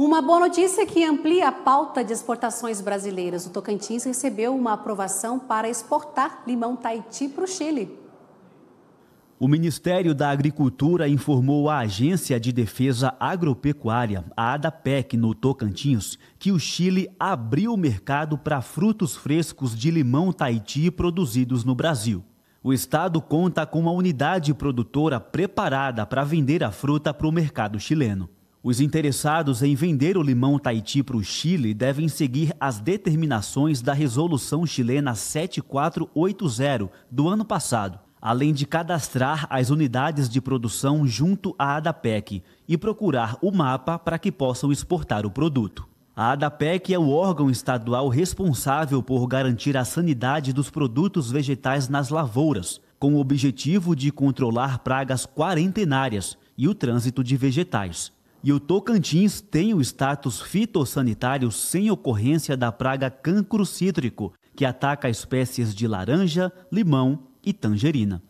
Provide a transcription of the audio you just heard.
Uma boa notícia é que amplia a pauta de exportações brasileiras. O Tocantins recebeu uma aprovação para exportar limão Tahiti para o Chile. O Ministério da Agricultura informou à Agência de Defesa Agropecuária, a ADAPEC, no Tocantins, que o Chile abriu o mercado para frutos frescos de limão Tahiti produzidos no Brasil. O estado conta com uma unidade produtora preparada para vender a fruta para o mercado chileno. Os interessados em vender o limão Tahiti para o Chile devem seguir as determinações da Resolução Chilena 7480 do ano passado, além de cadastrar as unidades de produção junto à ADAPEC e procurar o mapa para que possam exportar o produto. A ADAPEC é o órgão estadual responsável por garantir a sanidade dos produtos vegetais nas lavouras, com o objetivo de controlar pragas quarentenárias e o trânsito de vegetais e o Tocantins tem o status fitossanitário sem ocorrência da praga cancro cítrico, que ataca espécies de laranja, limão e tangerina.